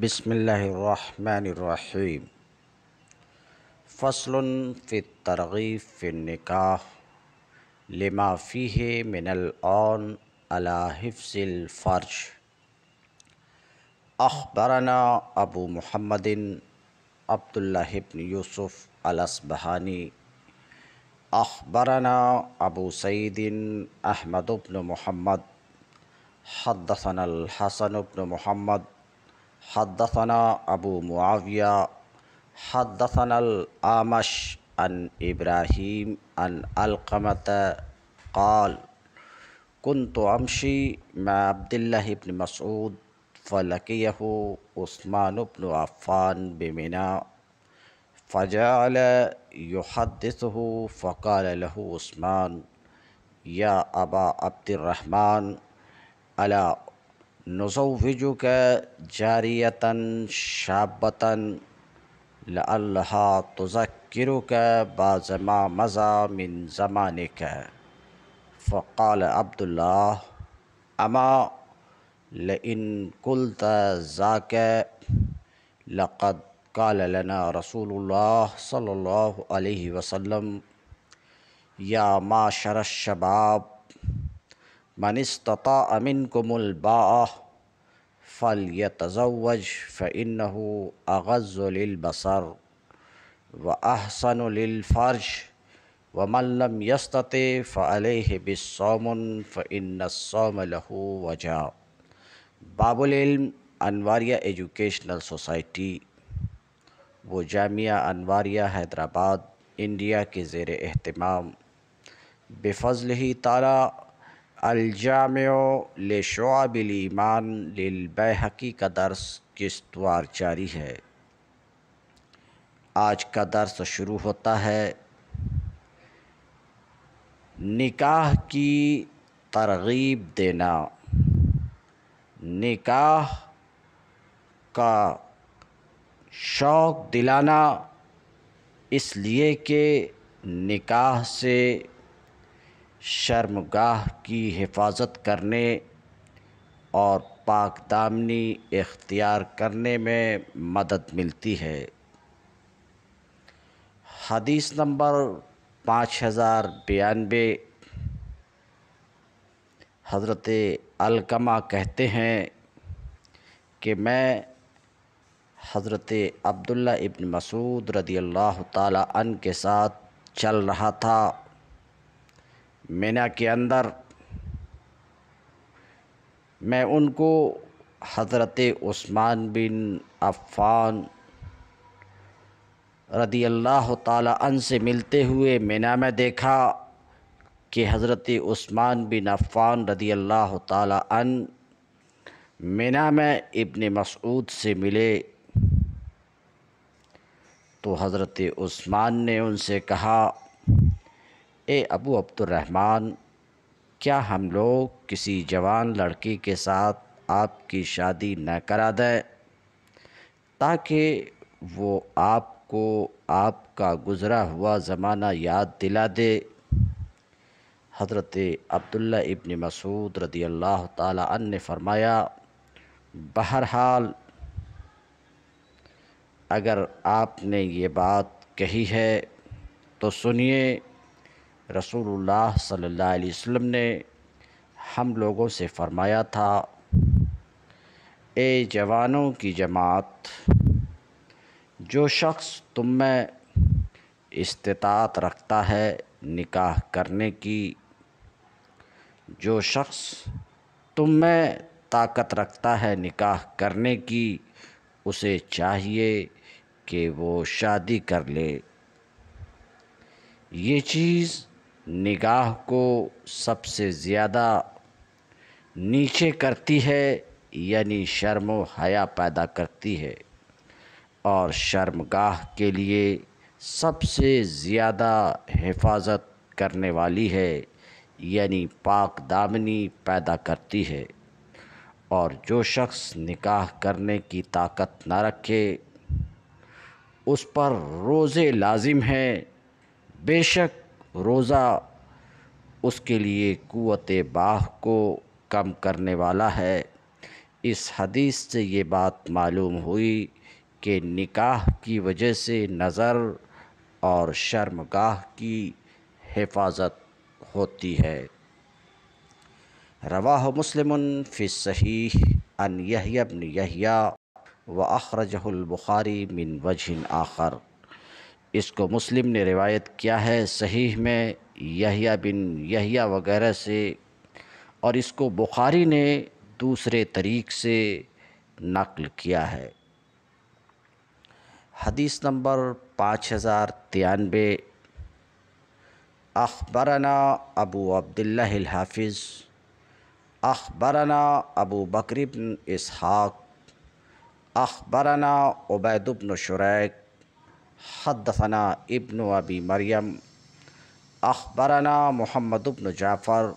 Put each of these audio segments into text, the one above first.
بسم اللہ الرحمن الرحیم فصل فی الف فی نکاح لما فیہ من العون حفظ الفرج اخبرنا ابو محمد عبداللہ بن یوسف الاسبہانی اخبرنا ابو سعید احمد ابن محمد حدثنا الحسن ابن محمد حدثنا ابو معاویہ حدثنا الامش ان ابراہیم ان القمت قال کن تو امشى میں عبد الہبن مسعود فلقیہ عثمان ابن عفان بمنا فجعل يحدثه فقال له عثمان فكال ابا عبد الرحمن الا نزوجك جارية شابة لعلها تذكرك بعض ما مضى من زمانك زمان فقال عبداللہ الله أما لئن قلت ذاك لقد قال لنا رسول اللہ صلی اللہ علیہ وسلم یا معشر الشباب من استطاع منكم الباء فليتزوج فإنه أغز اغض وأحسن للفرج ومن لم يستطع فعليه بالصوم فإن الصوم له وجاء باب العلم علم انواریہ ایجوکیشنل سوسائٹی وہ جامعہ انواریہ حیدرآباد انڈیا کے زیر اہتمام بفضل ہی تعالی الجامع لشعب الایمان للبیحقی کا درس کس جاری ہے آج کا درس شروع ہوتا ہے نکاح کی ترغیب دینا نکاح کا شوق دلانا اس لیے کہ نکاح سے شرمگاہ کی حفاظت کرنے اور پاک دامنی اختیار کرنے میں مدد ملتی ہے حدیث نمبر پانچ ہزار بیانوے حضرت علقمہ کہتے ہیں کہ میں حضرت عبداللہ ابن مسعود رضی اللہ تعالیٰ عنہ کے ساتھ چل رہا تھا مینا کے اندر میں ان کو حضرت عثمان بن عفان رضی اللہ تعالیٰ عن سے ملتے ہوئے مینا میں دیکھا کہ حضرت عثمان بن عفان رضی اللہ تعالیٰ عن مینا میں ابن مسعود سے ملے تو حضرت عثمان نے ان سے کہا اے ابو عبد الرحمن کیا ہم لوگ کسی جوان لڑکی کے ساتھ آپ کی شادی نہ کرا دیں تاکہ وہ آپ کو آپ کا گزرا ہوا زمانہ یاد دلا دے حضرت عبداللہ ابن مسعود رضی اللہ تعالیٰ نے فرمایا بہرحال اگر آپ نے یہ بات کہی ہے تو سنیے رسول اللہ صلی اللہ علیہ وسلم نے ہم لوگوں سے فرمایا تھا اے جوانوں کی جماعت جو شخص تم میں استطاعت رکھتا ہے نکاح کرنے کی جو شخص تم میں طاقت رکھتا ہے نکاح کرنے کی اسے چاہیے کہ وہ شادی کر لے یہ چیز نگاہ کو سب سے زیادہ نیچے کرتی ہے یعنی شرم و حیا پیدا کرتی ہے اور شرمگاہ کے لیے سب سے زیادہ حفاظت کرنے والی ہے یعنی پاک دامنی پیدا کرتی ہے اور جو شخص نکاح کرنے کی طاقت نہ رکھے اس پر روزے لازم ہیں بے شک روزہ اس کے لیے قوت باہ کو کم کرنے والا ہے اس حدیث سے یہ بات معلوم ہوئی کہ نکاح کی وجہ سے نظر اور شرمگاہ کی حفاظت ہوتی ہے رواہ مسلم فی صحیح ان یحیی یحییٰ و اخرجہ البخاری من وجہ آخر اس کو مسلم نے روایت کیا ہے صحیح میں یحییٰ بن یحییٰ وغیرہ سے اور اس کو بخاری نے دوسرے طریق سے نقل کیا ہے حدیث نمبر پانچ ہزار تیانوے اخبرنا ابو عبداللہ الحافظ اخبرنا ابو بکر بن اسحاق اخبرنا عبید بن شریک حدثنا ابن ابی مریم اخبرنا محمد ابن جعفر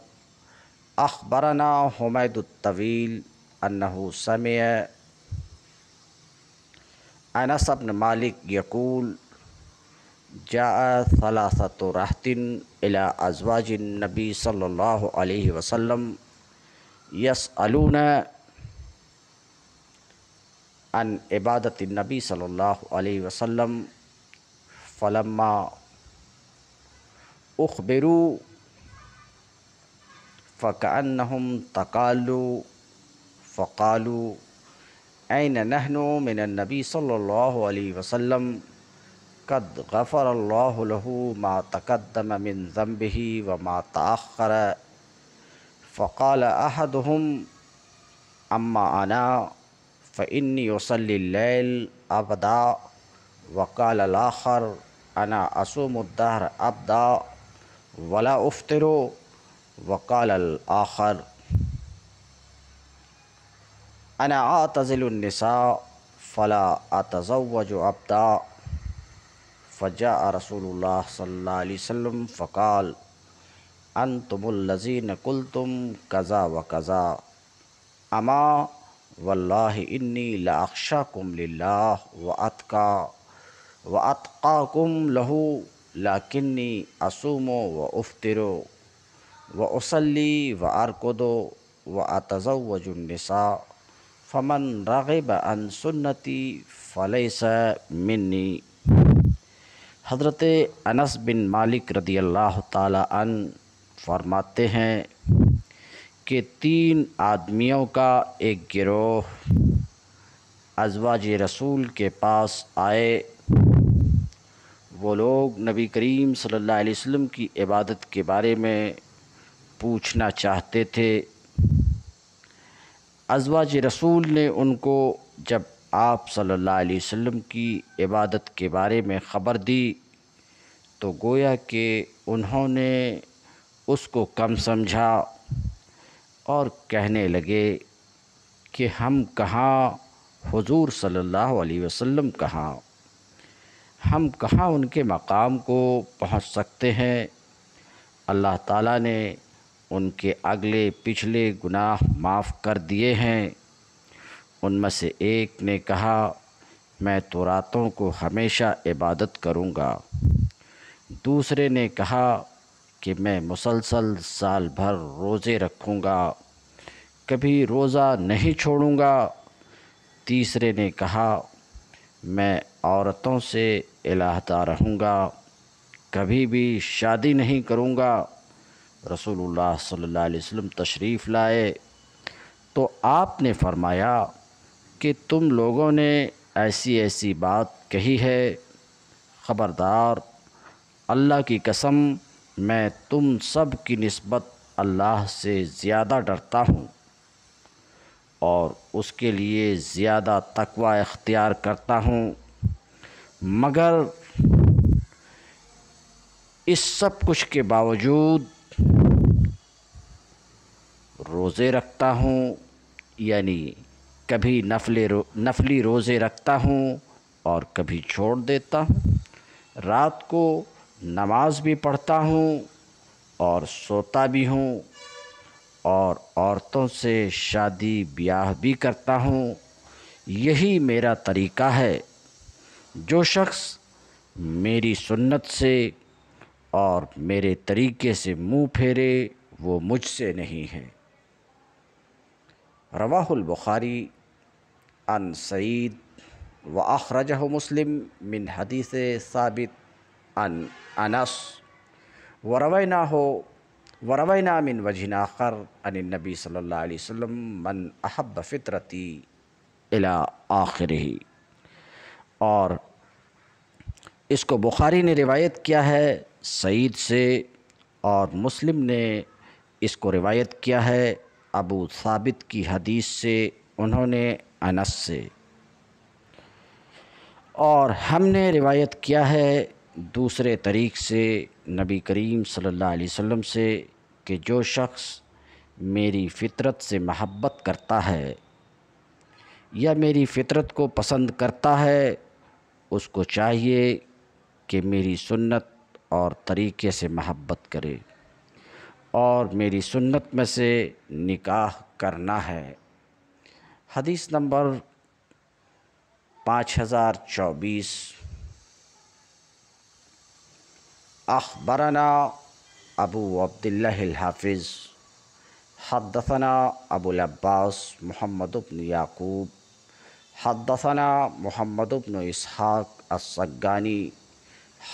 اخبرنا حمید الطویل انہو سمع انس ابن مالک یقول جاء ثلاثة رحت الى ازواج النبی صلی اللہ علیہ وسلم یسألون ان عبادت النبی صلی اللہ علیہ وسلم فلما أخبروا فكأنهم تقالوا فقالوا أين نحن من النبي صلى الله عليه وسلم قد غفر الله له ما تقدم من ذنبه وما تأخر فقال أحدهم أما أنا فإني أصلي الليل أبدا وقال الآخر انا اسوم مدہر ابدا ولا افطرو وقال الاخر انا اعتزل النساء فلا اتزوج ابدا فجاء رسول اللہ صلی اللہ علیہ وسلم فقال انتم اللذین قلتم کزا و کضا اما واللہ انی لاخشاکم للہ و اطکا و لہو لاکنی اصوم و افتروسلی و اسلی و اتض و جنس فمن راغغب ان سنتی ف منی حضرت انس بن مالک رضی اللہ تعالیٰ عن فرماتے ہیں کہ تین آدمیوں کا ایک گروہ ازواج رسول کے پاس آئے وہ لوگ نبی کریم صلی اللہ علیہ وسلم کی عبادت کے بارے میں پوچھنا چاہتے تھے ازواج رسول نے ان کو جب آپ صلی اللہ علیہ وسلم کی عبادت کے بارے میں خبر دی تو گویا کہ انہوں نے اس کو کم سمجھا اور کہنے لگے کہ ہم کہاں حضور صلی اللہ علیہ وسلم کہاں ہم کہاں ان کے مقام کو پہنچ سکتے ہیں اللہ تعالیٰ نے ان کے اگلے پچھلے گناہ معاف کر دیے ہیں ان میں سے ایک نے کہا میں تو راتوں کو ہمیشہ عبادت کروں گا دوسرے نے کہا کہ میں مسلسل سال بھر روزے رکھوں گا کبھی روزہ نہیں چھوڑوں گا تیسرے نے کہا میں عورتوں سے الہتہ رہوں گا کبھی بھی شادی نہیں کروں گا رسول اللہ صلی اللہ علیہ وسلم تشریف لائے تو آپ نے فرمایا کہ تم لوگوں نے ایسی ایسی بات کہی ہے خبردار اللہ کی قسم میں تم سب کی نسبت اللہ سے زیادہ ڈرتا ہوں اور اس کے لیے زیادہ تقوی اختیار کرتا ہوں مگر اس سب کچھ کے باوجود روزے رکھتا ہوں یعنی کبھی نفل رو نفلی روزے رکھتا ہوں اور کبھی چھوڑ دیتا ہوں رات کو نماز بھی پڑھتا ہوں اور سوتا بھی ہوں اور عورتوں سے شادی بیاہ بھی کرتا ہوں یہی میرا طریقہ ہے جو شخص میری سنت سے اور میرے طریقے سے منہ پھیرے وہ مجھ سے نہیں ہے رواہ البخاری ان سعید و اخرجہ مسلم من حدیث ثابت ان انس و روینہ ہو وروینا من وجہ آخر ان نبی صلی اللہ علیہ وسلم من احب فطرتی آخر ہی اور اس کو بخاری نے روایت کیا ہے سعید سے اور مسلم نے اس کو روایت کیا ہے ابو ثابت کی حدیث سے انہوں نے انس سے اور ہم نے روایت کیا ہے دوسرے طریق سے نبی کریم صلی اللہ علیہ وسلم سے کہ جو شخص میری فطرت سے محبت کرتا ہے یا میری فطرت کو پسند کرتا ہے اس کو چاہیے کہ میری سنت اور طریقے سے محبت کرے اور میری سنت میں سے نکاح کرنا ہے حدیث نمبر پانچ ہزار چوبیس اخبرنا ابو عبد اللہ الحافظ حدثنا ابو العباس محمد بن یعقوب حدثنا محمد بن اسحاق السگانی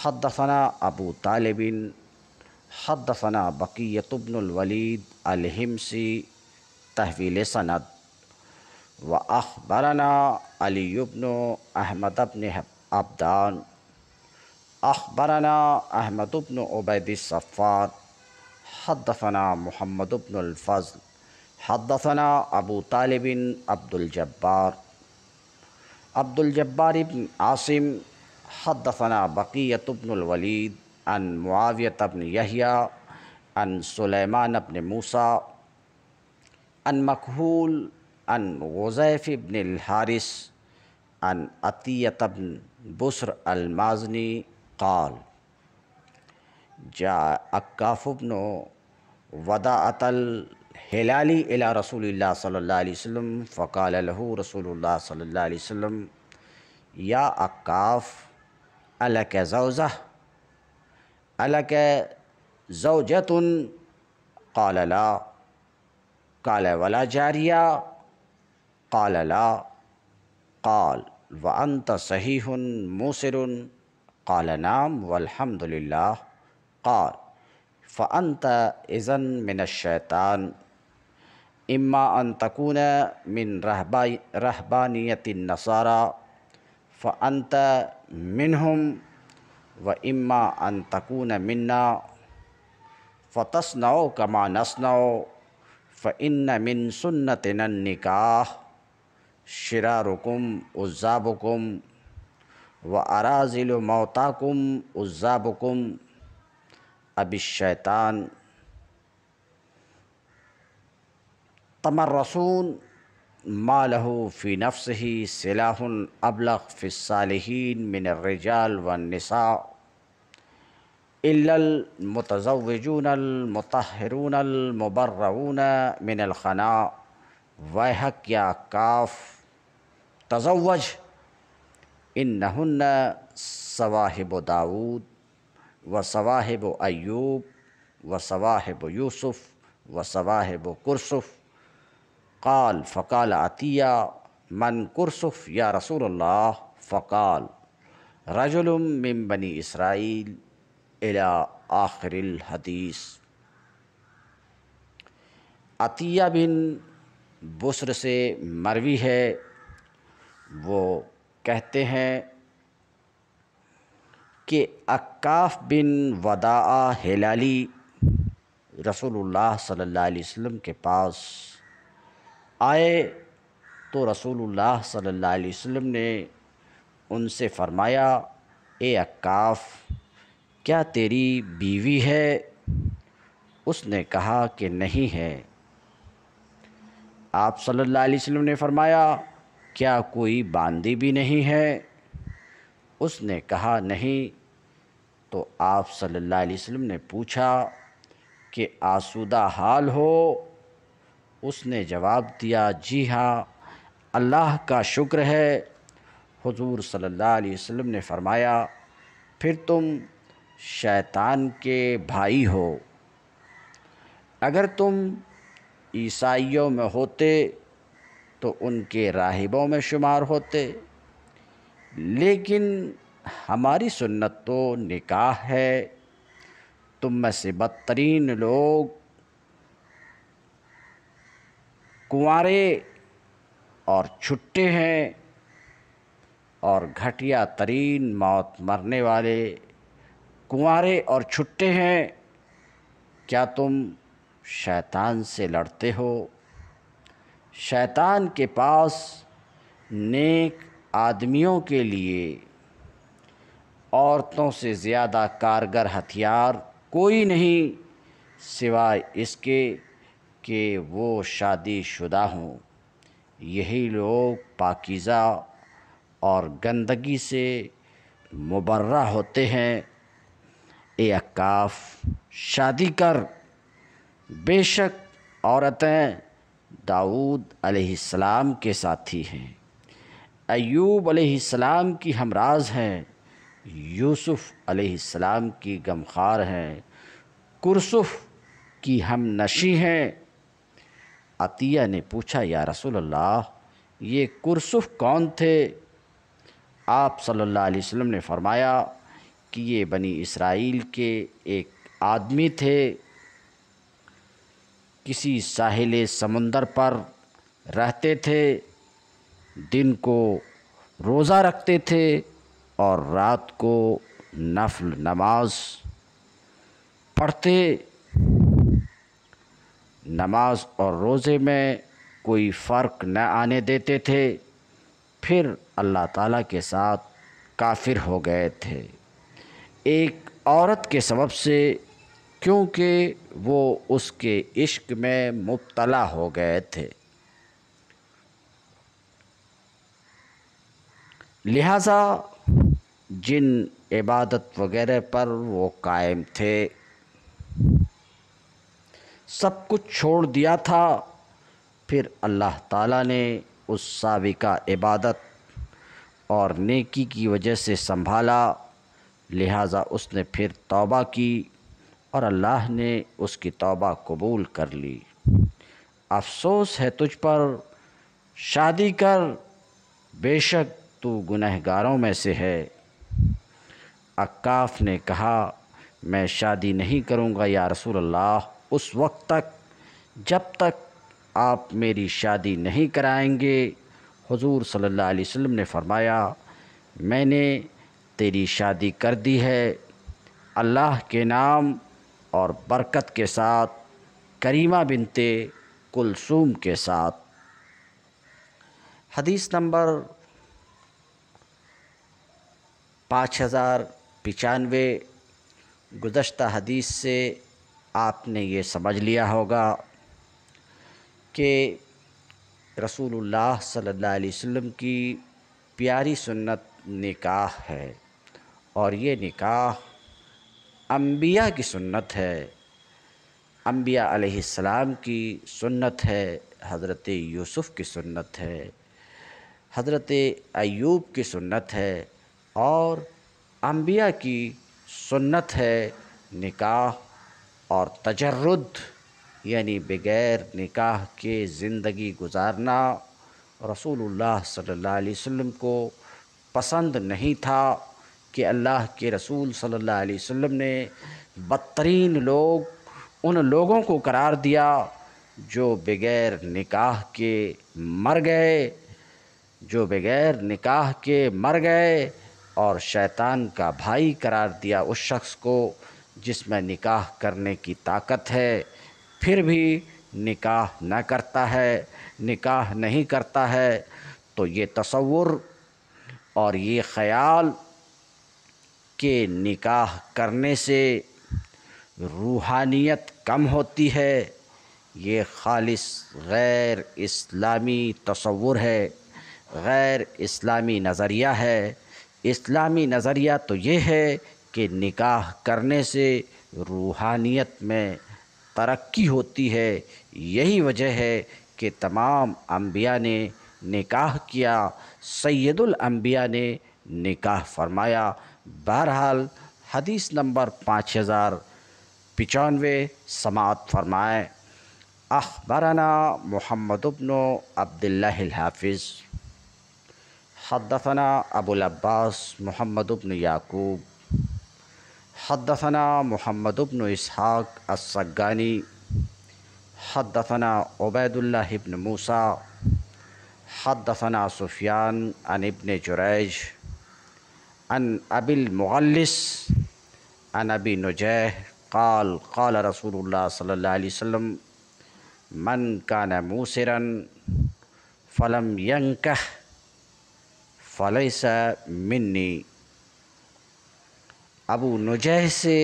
حدثنا ابو طالب حدثنا بقیت بن الولید الحمسی تحویل سند و اخبرنا علی بن احمد بن ابدان اخبرنا احمد بن عبید صفات حدثنا محمد بن الفضل حدثنا ابو طالب عبد الجبار عبد الجبار بن عاصم حدثنا بقیت بن الولید ان معاویت بن یحیہ ان سلیمان بن موسیٰ ان مقبول ان غزیف بن الحارث عطیت بن بسر المازنی قال یا اکاف نو وداعت ہلالی الی رسول اللہ صلی اللہ علیہ وسلم فقال له رسول اللہ صلی اللہ علیہ وسلم یا اکاف الک زوزہ الک زوجتن قال لا قال ولا جاریہ قال لا قال وانت صحیح موسرن قال نام والحمد للہ قال ف انت من الشیطان اما ان تكون من رہب النصاری تنصار منهم انت منہم و منا فتصنع كما نصنع کما من سنتنا عن منسنت تنکا شرارکم عزابکم و اراضل موتا کم اب شیطان تمرسون مالہ فی نفس ہی صلاح من الرجال منرجال ونسا المتزوجون المتحر المبرعون من الخنا وحق یا کاف تزوج ان نہ و داود و صواہب و ایوب و صواہب و یوسف و صواہب و قال فقال عطیہ من کرسف یا رسول اللہ فقال رجل من بنی اسرائیل الى آخر الحدیث عطیہ بن بصر سے مروی ہے وہ کہتے ہیں کہ اکاف بن ودا ہلالی رسول اللہ صلی اللہ علیہ وسلم کے پاس آئے تو رسول اللہ صلی اللہ علیہ وسلم نے ان سے فرمایا اے اکاف کیا تیری بیوی ہے اس نے کہا کہ نہیں ہے آپ صلی اللہ علیہ وسلم نے فرمایا کیا کوئی باندی بھی نہیں ہے اس نے کہا نہیں تو آپ صلی اللہ علیہ وسلم نے پوچھا کہ آسودہ حال ہو اس نے جواب دیا جی ہاں اللہ کا شکر ہے حضور صلی اللہ علیہ وسلم نے فرمایا پھر تم شیطان کے بھائی ہو اگر تم عیسائیوں میں ہوتے تو ان کے راہبوں میں شمار ہوتے لیکن ہماری سنت تو نکاح ہے تم میں سے بدترین لوگ کنوارے اور چھٹے ہیں اور گھٹیا ترین موت مرنے والے کنوارے اور چھٹے ہیں کیا تم شیطان سے لڑتے ہو شیطان کے پاس نیک آدمیوں کے لیے عورتوں سے زیادہ کارگر ہتھیار کوئی نہیں سوائے اس کے کہ وہ شادی شدہ ہوں یہی لوگ پاکیزہ اور گندگی سے مبرہ ہوتے ہیں اے اکاف شادی کر بے شک عورتیں داود علیہ السلام کے ساتھی ہیں ایوب علیہ السلام کی ہمراز ہیں یوسف علیہ السلام کی گمخار ہیں کرسف کی ہم نشی ہیں عطیہ نے پوچھا یا رسول اللہ یہ کرسف کون تھے آپ صلی اللہ علیہ وسلم نے فرمایا کہ یہ بنی اسرائیل کے ایک آدمی تھے کسی ساحل سمندر پر رہتے تھے دن کو روزہ رکھتے تھے اور رات کو نفل نماز پڑھتے نماز اور روزے میں کوئی فرق نہ آنے دیتے تھے پھر اللہ تعالیٰ کے ساتھ کافر ہو گئے تھے ایک عورت کے سبب سے کیونکہ وہ اس کے عشق میں مبتلا ہو گئے تھے لہٰذا جن عبادت وغیرہ پر وہ قائم تھے سب کچھ چھوڑ دیا تھا پھر اللہ تعالیٰ نے اس سابقہ عبادت اور نیکی کی وجہ سے سنبھالا لہٰذا اس نے پھر توبہ کی اور اللہ نے اس کی توبہ قبول کر لی افسوس ہے تجھ پر شادی کر بے شک تو گنہگاروں میں سے ہے عکاف نے کہا میں شادی نہیں کروں گا یا رسول اللہ اس وقت تک جب تک آپ میری شادی نہیں کرائیں گے حضور صلی اللہ علیہ وسلم نے فرمایا میں نے تیری شادی کر دی ہے اللہ کے نام اور برکت کے ساتھ کریمہ بنتے کلسوم کے ساتھ حدیث نمبر پانچ ہزار پچانوے گزشتہ حدیث سے آپ نے یہ سمجھ لیا ہوگا کہ رسول اللہ صلی اللہ علیہ وسلم کی پیاری سنت نکاح ہے اور یہ نکاح انبیاء کی سنت ہے انبیاء علیہ السلام کی سنت ہے حضرت یوسف کی سنت ہے حضرت ایوب کی سنت ہے اور انبیاء کی سنت ہے نکاح اور تجرد یعنی بغیر نکاح کے زندگی گزارنا رسول اللہ صلی اللہ علیہ وسلم کو پسند نہیں تھا کہ اللہ کے رسول صلی اللہ علیہ وسلم نے بدترین لوگ ان لوگوں کو قرار دیا جو بغیر نکاح کے مر گئے جو بغیر نکاح کے مر گئے اور شیطان کا بھائی قرار دیا اس شخص کو جس میں نکاح کرنے کی طاقت ہے پھر بھی نکاح نہ کرتا ہے نکاح نہیں کرتا ہے تو یہ تصور اور یہ خیال کہ نکاح کرنے سے روحانیت کم ہوتی ہے یہ خالص غیر اسلامی تصور ہے غیر اسلامی نظریہ ہے اسلامی نظریہ تو یہ ہے کہ نکاح کرنے سے روحانیت میں ترقی ہوتی ہے یہی وجہ ہے کہ تمام انبیاء نے نکاح کیا سید الانبیاء نے نکاح فرمایا بہرحال حدیث نمبر پانچ ہزار پچانوے سماعت فرمائے اخبرنا محمد ابن عبداللہ عبد اللہ الحافظ حدثنا ابو العباس محمد ابن یعقوب حدثنا محمد ابن اسحاق السگانی حدثنا عبید اللہ ابن موسیٰ حدثنا سفیان عن ابن جریج ان المغلس ان ابی نجہ قال قال رسول اللہ صلی اللہ علیہ وسلم من کا نمو فلم ینکہ فلیس منی ابو نجہ سے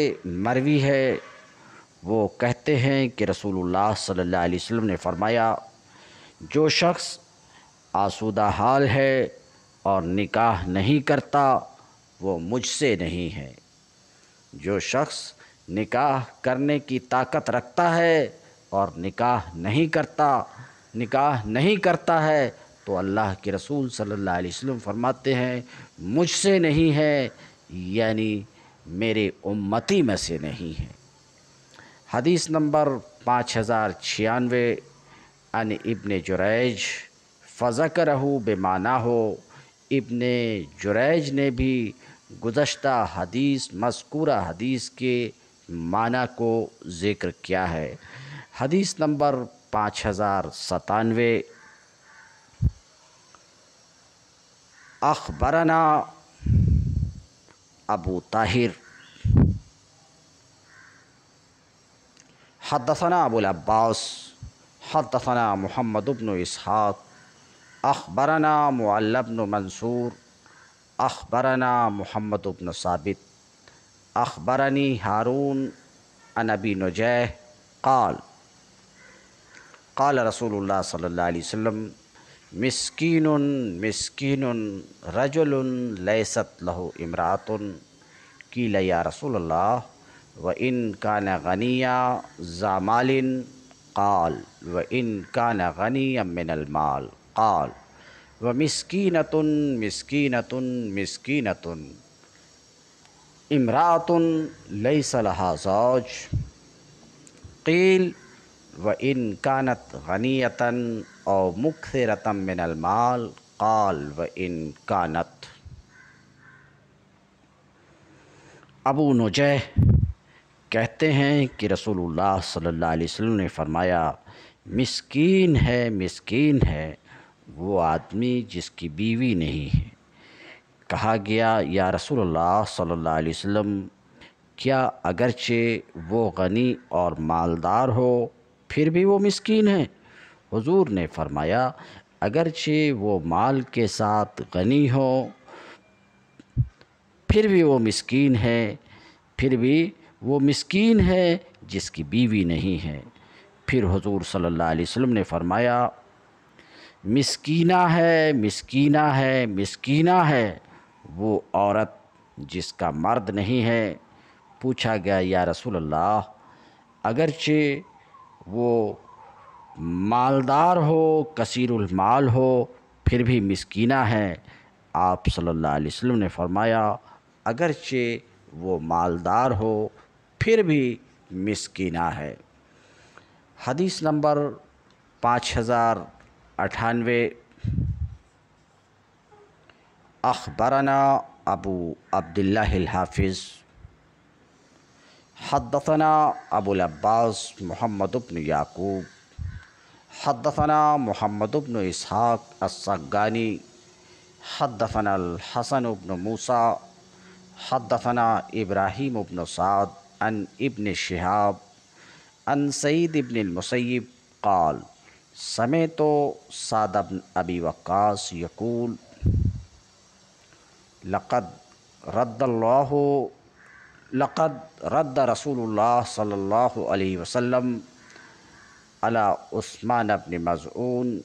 مروی ہے وہ کہتے ہیں کہ رسول اللہ صلی اللہ علیہ وسلم نے فرمایا جو شخص آسودہ حال ہے اور نکاح نہیں کرتا وہ مجھ سے نہیں ہے جو شخص نکاح کرنے کی طاقت رکھتا ہے اور نکاح نہیں کرتا نکاح نہیں کرتا ہے تو اللہ کے رسول صلی اللہ علیہ وسلم فرماتے ہیں مجھ سے نہیں ہے یعنی میرے امتی میں سے نہیں ہے حدیث نمبر پانچ ہزار چھیانوے ان ابن جریج فضا بے بیمانہ ہو ابن جریج نے بھی گزشتہ حدیث مذکورہ حدیث کے معنی کو ذکر کیا ہے حدیث نمبر پانچ ہزار ستانوے اخبرنا ابو طاہر حدثنا ابو العباس حدثنا محمد اسحاق اخبرنا نا بن منصور اخبرنا محمد ابن ثابت اخبرنی ہارون انبی نجہ قال قال رسول اللہ صلی اللہ علیہ وسلم مسکین مسکین لیست له لہو امراتََََََََََََ یا رسول اللہ واً كان غنيں ضامالن قال و ان کان غنی من المال قال و مسکینتن مسکینتن مسکینتن امراتَن لئی صلاح زوج قیل و انکانت غنیتاً او مکثرتم من المال قال و انکانت ابو نجہ کہتے ہیں کہ رسول اللہ صلی اللہ علیہ وسلم نے فرمایا مسکین ہے مسکین ہے وہ آدمی جس کی بیوی نہیں ہے کہا گیا یا رسول اللہ صلی اللہ علیہ وسلم کیا اگرچہ وہ غنی اور مالدار ہو پھر بھی وہ مسکین ہے حضور نے فرمایا اگرچہ وہ مال کے ساتھ غنی ہو پھر بھی وہ مسکین ہے پھر بھی وہ مسکین ہے جس کی بیوی نہیں ہے پھر حضور صلی اللہ علیہ وسلم نے فرمایا مسکینہ ہے مسکینہ ہے مسکینہ ہے وہ عورت جس کا مرد نہیں ہے پوچھا گیا یا رسول اللہ اگرچہ وہ مالدار ہو کثیر المال ہو پھر بھی مسکینہ ہے آپ صلی اللہ علیہ وسلم نے فرمایا اگرچہ وہ مالدار ہو پھر بھی مسکینہ ہے حدیث نمبر پانچ ہزار اٹھانوے اخبرنا ابو عبداللہ الحافظ حدثنا ابو العباس محمد ابن یعقوب حدثنا محمد ابن اسحاق السگانی حدثنا الحسن ابن موسیٰ حدثنا ابراہیم ابن سعد ان ابن شہاب ان سعید ابن المسیب قال سمے تو ساد ابن ابی وقاص یقول لقد رد اللہ لقد رد رسول اللہ صلی اللہ علیہ وسلم علا عثمان ابن مضعون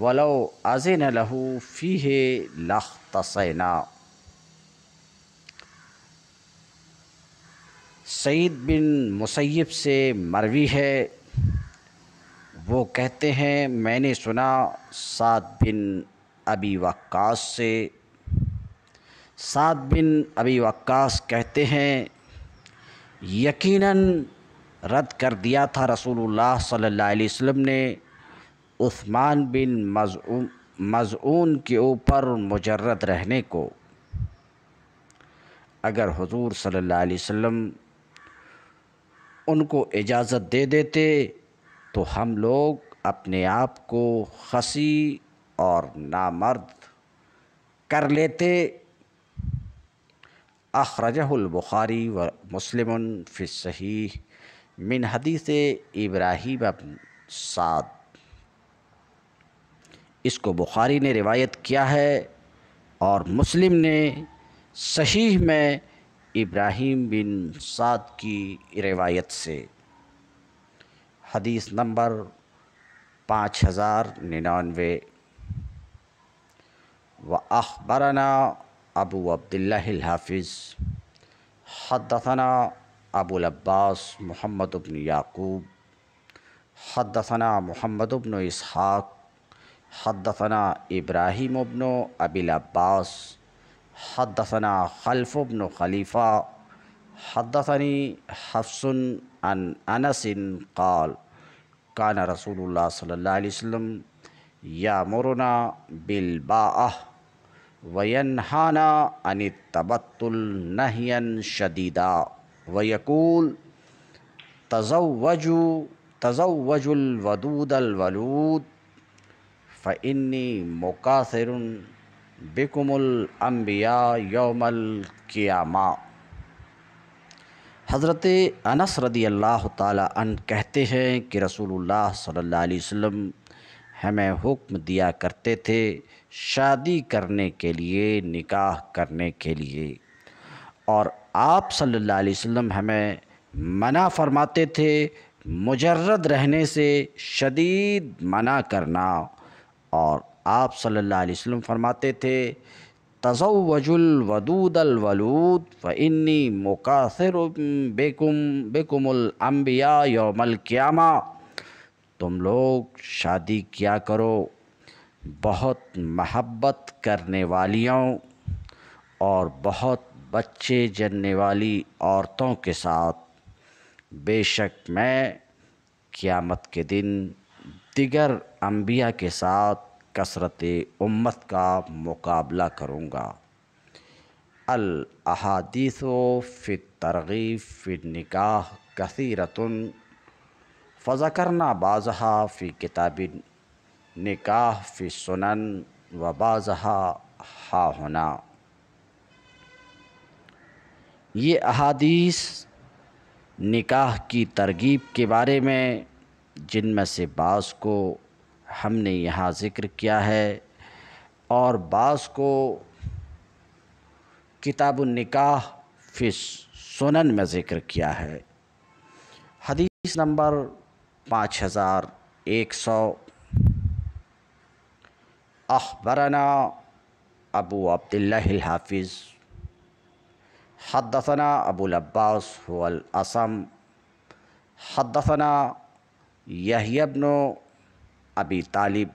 ولو اذن فی ہے لختین سعید بن مسیب سے مروی ہے وہ کہتے ہیں میں نے سنا سات بن ابی وقاص سے سات بن ابی وقاص کہتے ہیں یقیناً رد کر دیا تھا رسول اللہ صلی اللہ علیہ وسلم نے عثمان بن مضعون کے اوپر مجرد رہنے کو اگر حضور صلی اللہ علیہ وسلم ان کو اجازت دے دیتے تو ہم لوگ اپنے آپ کو خسی اور نامرد کر لیتے اخرجہ البخاری و مسلم فی من حدیث ابراہیم ابن سعد اس کو بخاری نے روایت کیا ہے اور مسلم نے صحیح میں ابراہیم بن سعد کی روایت سے حدیث نمبر پانچ ہزار ننانوے و اخبرنا ابو عبداللہ الحافظ حدثنا ابو العباس محمد یعقوب حدثنا محمد ابن اسحاق حدثنا ابراہیم ابن ابی العباس حدثنا خلف ابن خلیفہ حدثنی حفص حفصن ان انس قال کان رسول اللہ صلی اللہ علیہ وسلم یا مرنا بالباء وینہانا وینہ ان تبت النّین شدیدہ و یقول تضو تضوجالوود الولود فعنی مقاثر بکم العبیا یوم القیاما حضرت انس رضی اللہ تعالیٰ ان کہتے ہیں کہ رسول اللہ صلی اللہ علیہ وسلم ہمیں حکم دیا کرتے تھے شادی کرنے کے لیے نکاح کرنے کے لیے اور آپ صلی اللہ علیہ وسلم ہمیں منع فرماتے تھے مجرد رہنے سے شدید منع کرنا اور آپ صلی اللہ علیہ وسلم فرماتے تھے تزوج الودود الولود فإنی مقاثر بے کم الانبیاء یوم القیامہ تم لوگ شادی کیا کرو بہت محبت کرنے والیوں اور بہت بچے جننے والی عورتوں کے ساتھ بے شک میں قیامت کے دن دیگر انبیاء کے ساتھ کثرت امت کا مقابلہ کروں گا الحادیث و فی ترغیب نکاح کثیرتن فضا کرنا بازہ فی کتاب نکاح فی سنن و بازہ ہا ہونا یہ احادیث نکاح کی ترغیب کے بارے میں جن میں سے بعض کو ہم نے یہاں ذکر کیا ہے اور بعض کو کتاب النکاح فی سنن میں ذکر کیا ہے حدیث نمبر پانچ ہزار ایک سو اخبرنا ابو عبداللہ الحافظ حدثنا ابو العباس هو الاسم حدثنا بن ابی طالب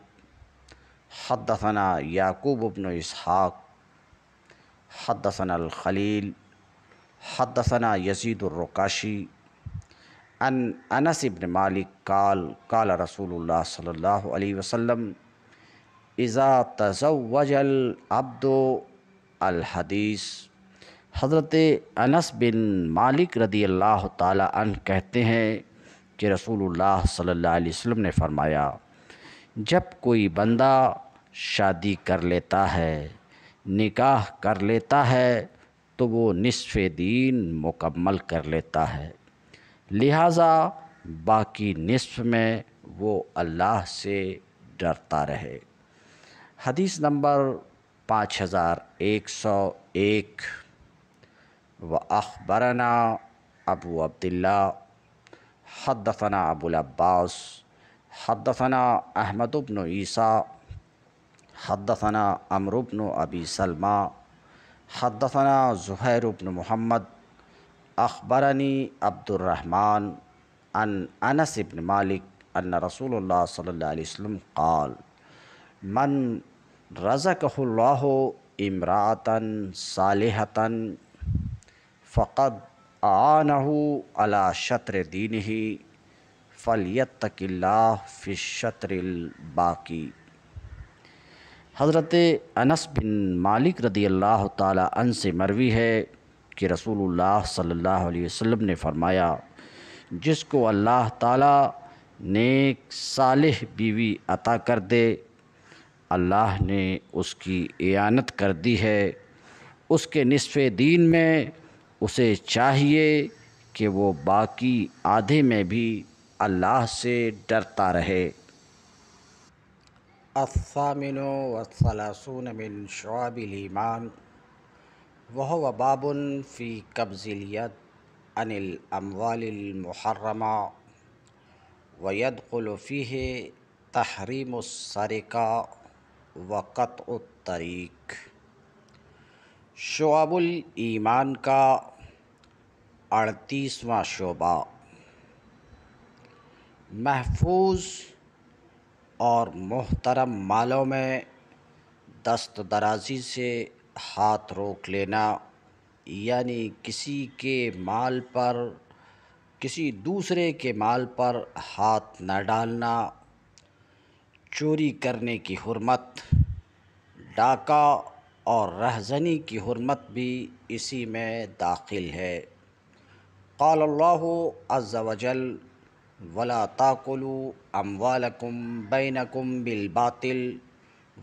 حدثنا یعقوب بن اسحاق حدثنا الخلیل حدثنا یزید الرکاشی ان انس ابن مالک قال قال رسول اللہ صلی اللہ علیہ وسلم اذا تزوج العبد الحدیث حضرت انس بن مالک رضی اللہ تعالی عنہ کہتے ہیں کہ رسول اللہ صلی اللہ علیہ وسلم نے فرمایا جب کوئی بندہ شادی کر لیتا ہے نکاح کر لیتا ہے تو وہ نصف دین مکمل کر لیتا ہے لہٰذا باقی نصف میں وہ اللہ سے ڈرتا رہے حدیث نمبر پانچ ہزار ایک سو ایک و اخبرنا ابو عبداللہ ابو العباس حدثنا احمد بن عیسیٰ حدثنا امر بن ابی سلم حدثنا زہیر بن محمد اخبرنی عبد الرحمن ان انس بن مالک ان رسول اللہ صلی اللہ علیہ وسلم قال من اللہ رضك المراتََََََََََََََََََ فقد آنہ علی شطر دینہی اللہ فی شطر الباقی حضرت انس بن مالک رضی اللہ تعالی عن سے مروی ہے کہ رسول اللہ صلی اللہ علیہ وسلم نے فرمایا جس کو اللہ تعالی نیک صالح بیوی عطا کر دے اللہ نے اس کی اعانت کر دی ہے اس کے نصف دین میں اسے چاہیے کہ وہ باقی آدھے میں بھی اللہ سے ڈرتا رہے الثامن والثلاثون شعب الایمان وهو باب وہ قبض الفی عن الاموال المحرمہ وید فیہ تحریم الصرقہ وقت الطریق شعب الایمان کا اڑتیسواں شعبہ محفوظ اور محترم مالوں میں دست درازی سے ہاتھ روک لینا یعنی کسی کے مال پر کسی دوسرے کے مال پر ہاتھ نہ ڈالنا چوری کرنے کی حرمت ڈاکہ اور رہزنی کی حرمت بھی اسی میں داخل ہے قال اللہ عز و جل ولا تاقلو اموالکم بینکم بالباطل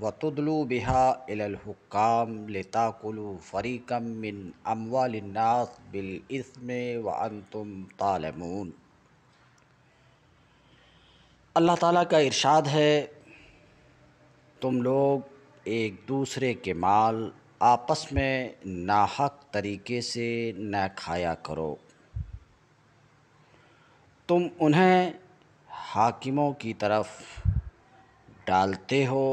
وتدلو بها الى الحکام لتاقلو فری من اموال الناس بالاثم وانتم طالمون اللہ تعالیٰ کا ارشاد ہے تم لوگ ایک دوسرے کے مال آپس میں ناحق طریقے سے نہ کھایا کرو تم انہیں حاکموں کی طرف ڈالتے ہو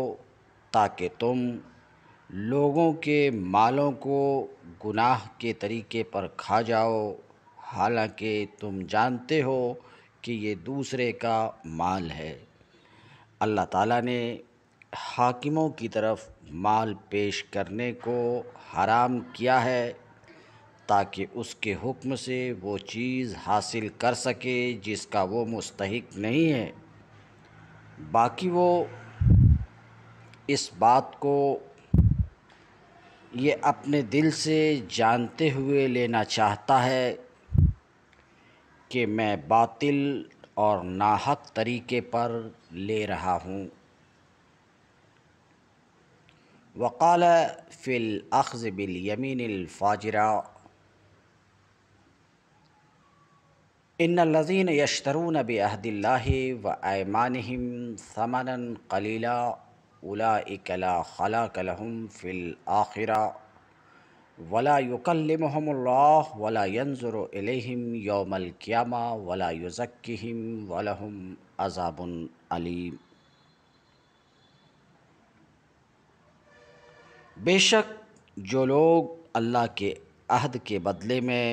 تاکہ تم لوگوں کے مالوں کو گناہ کے طریقے پر کھا جاؤ حالانکہ تم جانتے ہو کہ یہ دوسرے کا مال ہے اللہ تعالیٰ نے حاکموں کی طرف مال پیش کرنے کو حرام کیا ہے تاکہ اس کے حکم سے وہ چیز حاصل کر سکے جس کا وہ مستحق نہیں ہے باقی وہ اس بات کو یہ اپنے دل سے جانتے ہوئے لینا چاہتا ہے کہ میں باطل اور ناحق طریقے پر لے رہا ہوں وقال فی الاخذ بالیمین الفاجرہ ان یشترون نب عہد و اولا اکلا خلا کلحم فل آخرہ ولا اللہ ولا ینظر ولاَنظرم یوم القیامہ ولا یزکم ولحم عذاب عذابن علیم بے شک جو لوگ اللہ کے عہد کے بدلے میں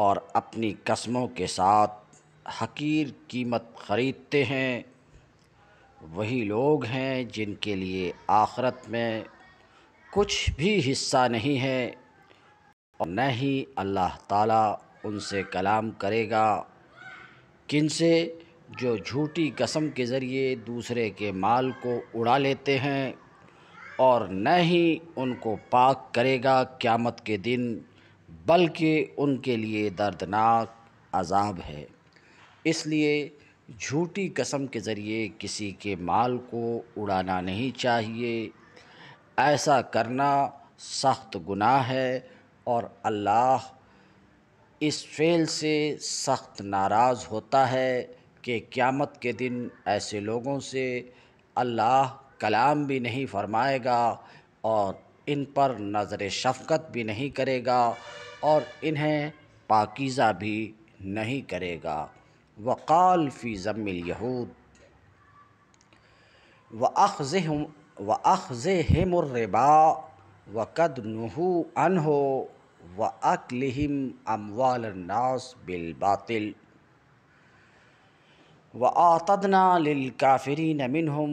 اور اپنی قسموں کے ساتھ حقیر قیمت خریدتے ہیں وہی لوگ ہیں جن کے لیے آخرت میں کچھ بھی حصہ نہیں ہے اور نہ ہی اللہ تعالیٰ ان سے کلام کرے گا کن سے جو جھوٹی قسم کے ذریعے دوسرے کے مال کو اڑا لیتے ہیں اور نہ ہی ان کو پاک کرے گا قیامت کے دن بلکہ ان کے لیے دردناک عذاب ہے اس لیے جھوٹی قسم کے ذریعے کسی کے مال کو اڑانا نہیں چاہیے ایسا کرنا سخت گناہ ہے اور اللہ اس فعل سے سخت ناراض ہوتا ہے کہ قیامت کے دن ایسے لوگوں سے اللہ کلام بھی نہیں فرمائے گا اور ان پر نظر شفقت بھی نہیں کرے گا اور انہیں پاکیزہ بھی نہیں کرے گا وقال فی ضمل الیہود و اخذ و اخذ ہمربا و قدنحو ان ہو و عقل اموال ناس بل باطل و آتدنا لکافری نمنہم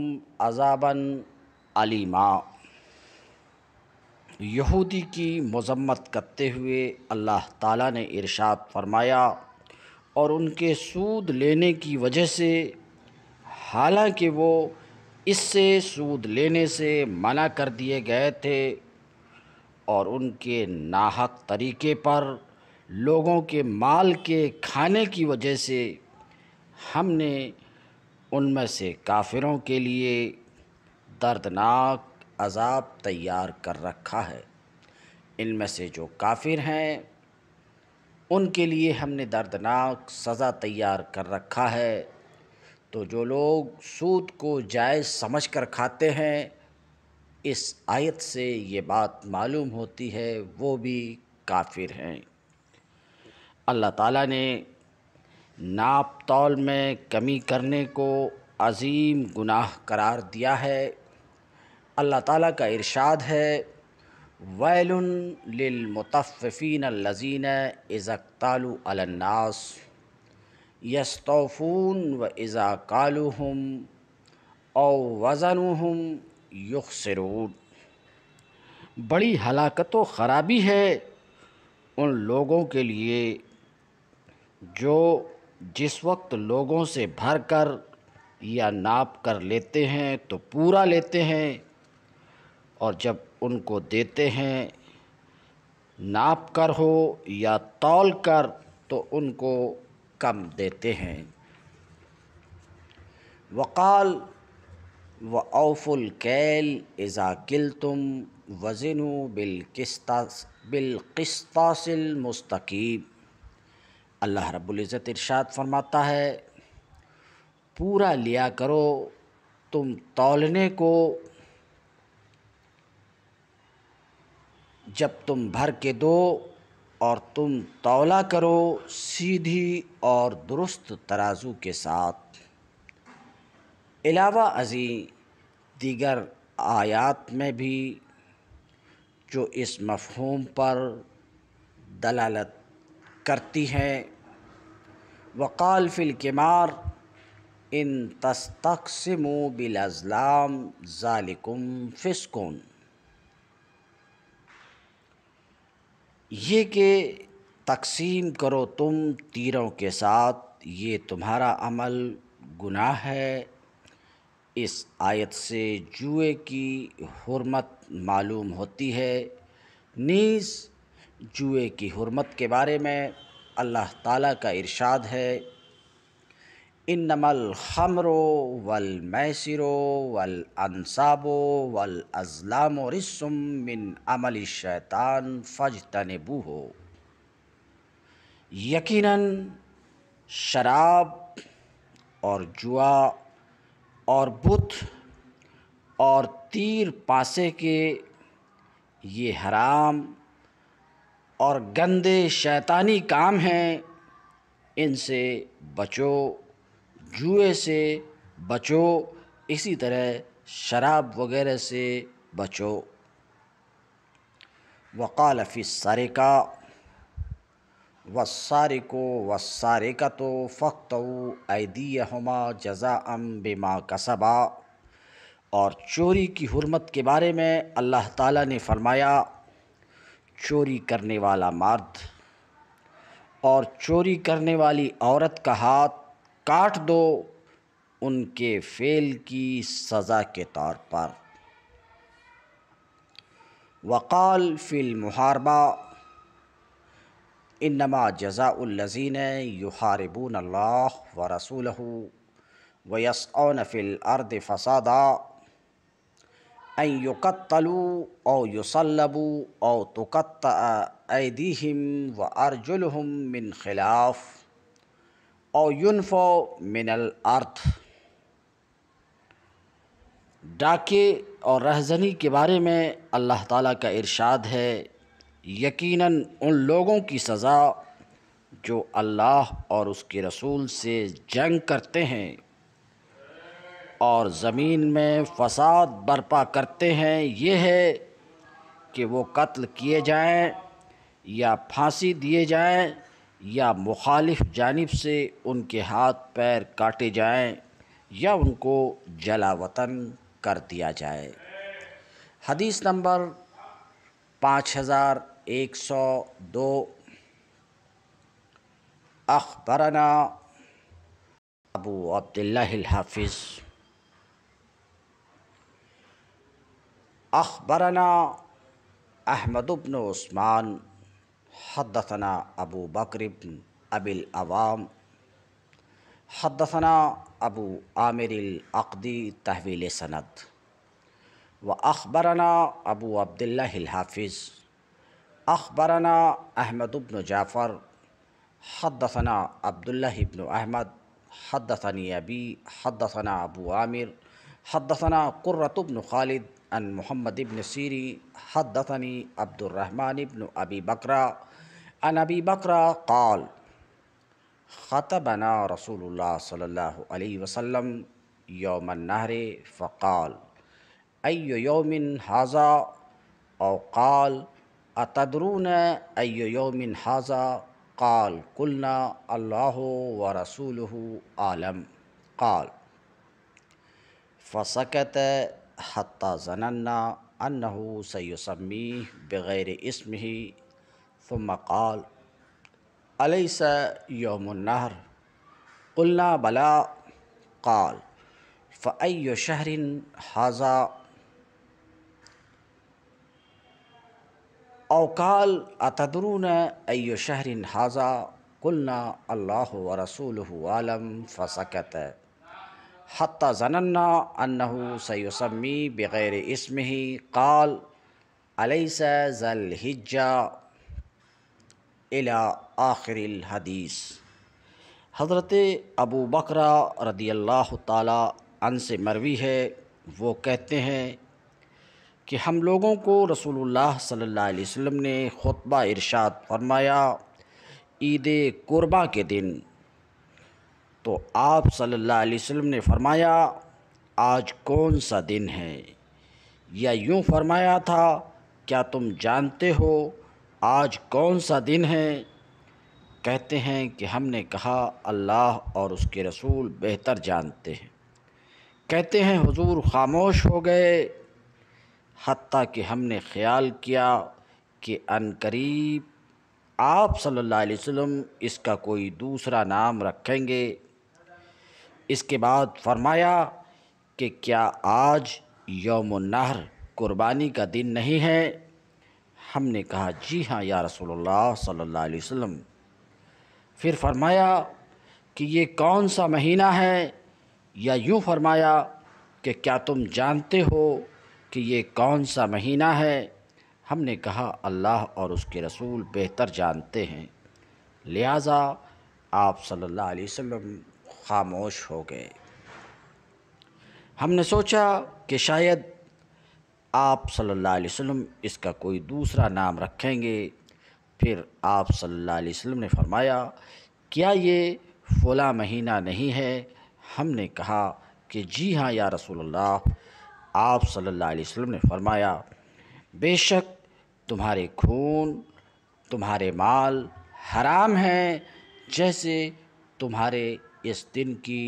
یہودی کی مذمت کرتے ہوئے اللہ تعالیٰ نے ارشاد فرمایا اور ان کے سود لینے کی وجہ سے حالانکہ وہ اس سے سود لینے سے منع کر دیے گئے تھے اور ان کے ناحق طریقے پر لوگوں کے مال کے کھانے کی وجہ سے ہم نے ان میں سے کافروں کے لیے دردناک عذاب تیار کر رکھا ہے ان میں سے جو کافر ہیں ان کے لیے ہم نے دردناک سزا تیار کر رکھا ہے تو جو لوگ سود کو جائز سمجھ کر کھاتے ہیں اس آیت سے یہ بات معلوم ہوتی ہے وہ بھی کافر ہیں اللہ تعالیٰ نے ناپ تول میں کمی کرنے کو عظیم گناہ قرار دیا ہے اللہ تعالیٰ کا ارشاد ہے ویل للمطففین الزین ازقطالاس یس یستوفون و ازا کالوہم او وزن ہم بڑی ہلاکت و خرابی ہے ان لوگوں کے لیے جو جس وقت لوگوں سے بھر کر یا ناپ کر لیتے ہیں تو پورا لیتے ہیں اور جب ان کو دیتے ہیں ناپ کر ہو یا تول کر تو ان کو کم دیتے ہیں وقال و اوف الکیل ازا کل تم وزن و بالقست قسط مستقیب اللہ رب العزت ارشاد فرماتا ہے پورا لیا کرو تم تولنے کو جب تم بھر کے دو اور تم تولا کرو سیدھی اور درست ترازو کے ساتھ علاوہ ازیں دیگر آیات میں بھی جو اس مفہوم پر دلالت کرتی ہے وقال فل الکمار ان تصم بالازلام بلازلام ظالکم فسکون یہ کہ تقسیم کرو تم تیروں کے ساتھ یہ تمہارا عمل گناہ ہے اس آیت سے جوئے کی حرمت معلوم ہوتی ہے نیز جوئے کی حرمت کے بارے میں اللہ تعالیٰ کا ارشاد ہے انما الخمر والمیسر والانصاب والازلام رسم من عمل الشیطان فاجتنبو ہو یقیناً شراب اور جوا اور بت اور تیر پاسے کے یہ حرام اور گندے شیطانی کام ہیں ان سے بچو جوئے سے بچو اسی طرح شراب وغیرہ سے بچو وقال فی کا و سارے کو و سارے بما تو فخت و جزا ام اور چوری کی حرمت کے بارے میں اللہ تعالیٰ نے فرمایا چوری کرنے والا مرد اور چوری کرنے والی عورت کا ہاتھ کاٹ دو ان کے فعل کی سزا کے طور پر وقال المحاربہ انما جزاء الذین یحاربون اللہ و ویسعون فی الارض فسادا ان ارد فسادہ او یوسلبو او تقت ایدیہم وارجلہم و ارجلحم من خلاف او یونفو من منل ارتھ ڈاکے اور رہزنی کے بارے میں اللہ تعالیٰ کا ارشاد ہے یقیناً ان لوگوں کی سزا جو اللہ اور اس کے رسول سے جنگ کرتے ہیں اور زمین میں فساد برپا کرتے ہیں یہ ہے کہ وہ قتل کیے جائیں یا پھانسی دیے جائیں یا مخالف جانب سے ان کے ہاتھ پیر کاٹے جائیں یا ان کو جلا وطن کر دیا جائے حدیث نمبر پانچ ہزار ایک سو دو اخبرنا ابو عبداللہ الحافظ اخبرنا احمد بن عثمان حدثنا أبو بكر بن أبي الأوام حدثنا أبو عامر الأقدي تحويل سند وأخبرنا أبو عبد الله الحافظ أخبرنا أحمد بن جعفر حدثنا عبد الله بن أحمد حدثني أبي حدثنا أبو عامر حدثنا قرة بن خالد عن محمد بن سيري حدثني عبد الرحمن بن أبي بكر انبی بکرا قال خطبنا رسول اللہ صلی اللہ علیہ وسلم یوم نہر فقال یوم حاضہ او قال اتدرون ایو یوم حاضہ قال قلنا اللہ و رسولہ عالم قال فسکت حتی ظننا انہو سیسمیہ بغیر اِسم ثم قال علیس یوم النہر قلنا بلا قال فعی عی و شہرین حاضہ اوقال اتدرون ایو شہرین حاضہ قلنا اللہ رسول عالم فسکت ضنع ال سی سیسمی سمی بغیر اصمحی قال عل ذلحجہ الی آخر الحدیث حضرت ابو بکرہ رضی اللہ تعالی عن سے مروی ہے وہ کہتے ہیں کہ ہم لوگوں کو رسول اللہ صلی اللہ علیہ وسلم نے خطبہ ارشاد فرمایا عید قربہ کے دن تو آپ صلی اللہ علیہ وسلم نے فرمایا آج کون سا دن ہے یا یوں فرمایا تھا کیا تم جانتے ہو آج کون سا دن ہے کہتے ہیں کہ ہم نے کہا اللہ اور اس کے رسول بہتر جانتے ہیں کہتے ہیں حضور خاموش ہو گئے حتیٰ کہ ہم نے خیال کیا کہ ان قریب آپ صلی اللہ علیہ وسلم اس کا کوئی دوسرا نام رکھیں گے اس کے بعد فرمایا کہ کیا آج یوم النہر قربانی کا دن نہیں ہے ہم نے کہا جی ہاں یا رسول اللہ صلی اللہ علیہ وسلم پھر فرمایا کہ یہ کون سا مہینہ ہے یا یوں فرمایا کہ کیا تم جانتے ہو کہ یہ کون سا مہینہ ہے ہم نے کہا اللہ اور اس کے رسول بہتر جانتے ہیں لہٰذا آپ صلی اللہ علیہ وسلم خاموش ہو گئے ہم نے سوچا کہ شاید آپ صلی اللہ علیہ وسلم اس کا کوئی دوسرا نام رکھیں گے پھر آپ صلی اللہ علیہ وسلم نے فرمایا کیا یہ فلا مہینہ نہیں ہے ہم نے کہا کہ جی ہاں یا رسول اللہ آپ صلی اللہ علیہ وسلم نے فرمایا بے شک تمہارے خون تمہارے مال حرام ہیں جیسے تمہارے اس دن کی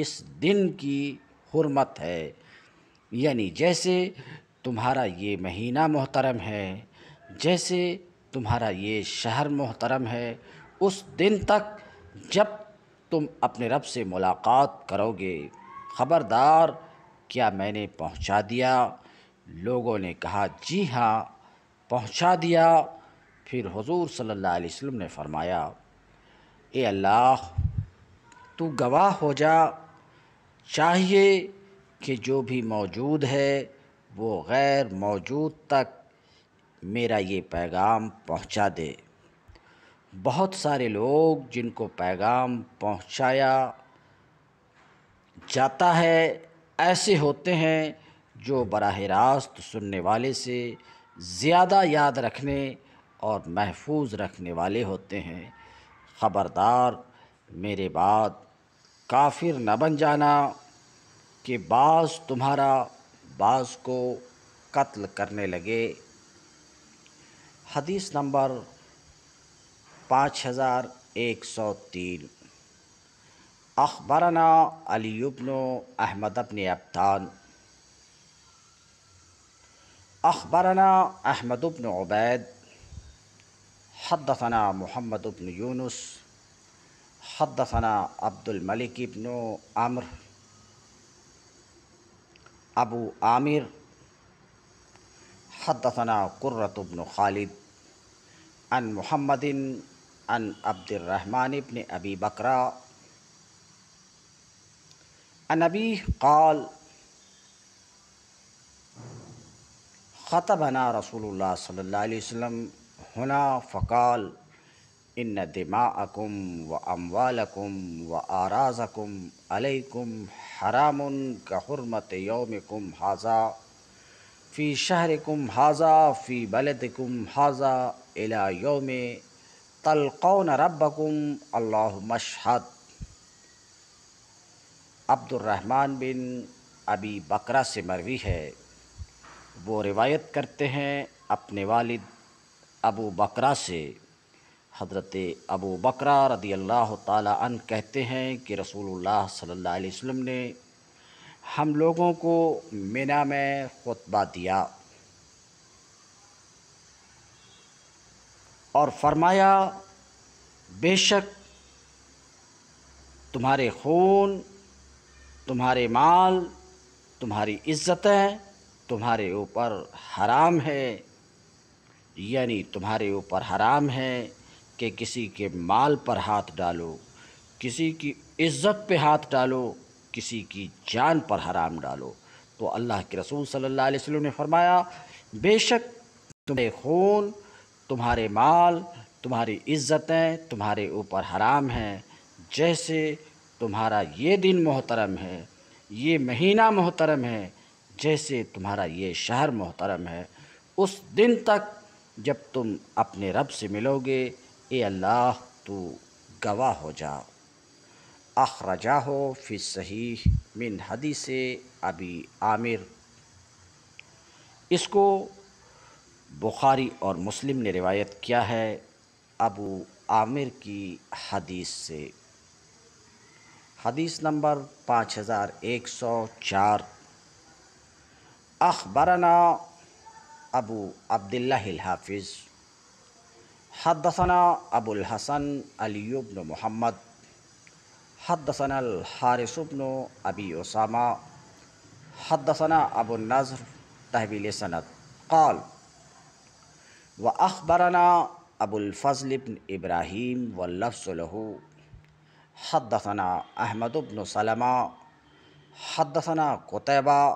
اس دن کی حرمت ہے یعنی جیسے تمہارا یہ مہینہ محترم ہے جیسے تمہارا یہ شہر محترم ہے اس دن تک جب تم اپنے رب سے ملاقات کرو گے خبردار کیا میں نے پہنچا دیا لوگوں نے کہا جی ہاں پہنچا دیا پھر حضور صلی اللہ علیہ وسلم نے فرمایا اے اللہ تو گواہ ہو جا چاہیے کہ جو بھی موجود ہے وہ غیر موجود تک میرا یہ پیغام پہنچا دے بہت سارے لوگ جن کو پیغام پہنچایا جاتا ہے ایسے ہوتے ہیں جو براہ راست سننے والے سے زیادہ یاد رکھنے اور محفوظ رکھنے والے ہوتے ہیں خبردار میرے بعد کافر نہ بن جانا کہ بعض تمہارا بعض کو قتل کرنے لگے حدیث نمبر پانچ ہزار ایک سو تین اخبرنا علی ابن احمد بن ابتان اخبرنا احمد بن عبید حدثنا محمد ابن یونس حدثنا عبد الملک ابن عمرو أبو عامر حدثنا قرة بن خالد عن محمد عن عبد الرحمن بن أبي بكر عن أبي قال خطبنا رسول الله صلى الله عليه وسلم هنا فقال ان دما اکم و اموال اکم و علیکم کم کا حرمت یوم کم حاضہ فی شہر کم حاضہ فی بلد کم حاضہ الا یوم تلقون رب کم اللہ مشہد عبد الرحمن بن ابی بکرا سے مروی ہے وہ روایت کرتے ہیں اپنے والد ابو بکرا سے حضرت ابو بکرہ رضی اللہ تعالیٰ عن کہتے ہیں کہ رسول اللہ صلی اللہ علیہ وسلم نے ہم لوگوں کو مینا میں خطبہ دیا اور فرمایا بے شک تمہارے خون تمہارے مال تمہاری عزتیں تمہارے اوپر حرام ہے یعنی تمہارے اوپر حرام ہے کہ کسی کے مال پر ہاتھ ڈالو کسی کی عزت پہ ہاتھ ڈالو کسی کی جان پر حرام ڈالو تو اللہ کے رسول صلی اللہ علیہ وسلم نے فرمایا بے شک تمہارے خون تمہارے مال تمہاری عزتیں تمہارے اوپر حرام ہیں جیسے تمہارا یہ دن محترم ہے یہ مہینہ محترم ہے جیسے تمہارا یہ شہر محترم ہے اس دن تک جب تم اپنے رب سے ملو گے اے اللہ تو گواہ ہو جا اخرجا ہو فی صحیح من حدیث ابی عامر اس کو بخاری اور مسلم نے روایت کیا ہے ابو عامر کی حدیث سے حدیث نمبر پانچ ہزار ایک سو چار اخبرنا ابو عبداللہ الحافظ حدثنا ابو الحسن علی بن محمد حدثنا الحارث بن ابی اسامہ حدثنا ابو النظر تحویل سند قال و اخبرنا ابو الفضل بن ابراہیم و لفص الحو حد احمد حدثنا ثنا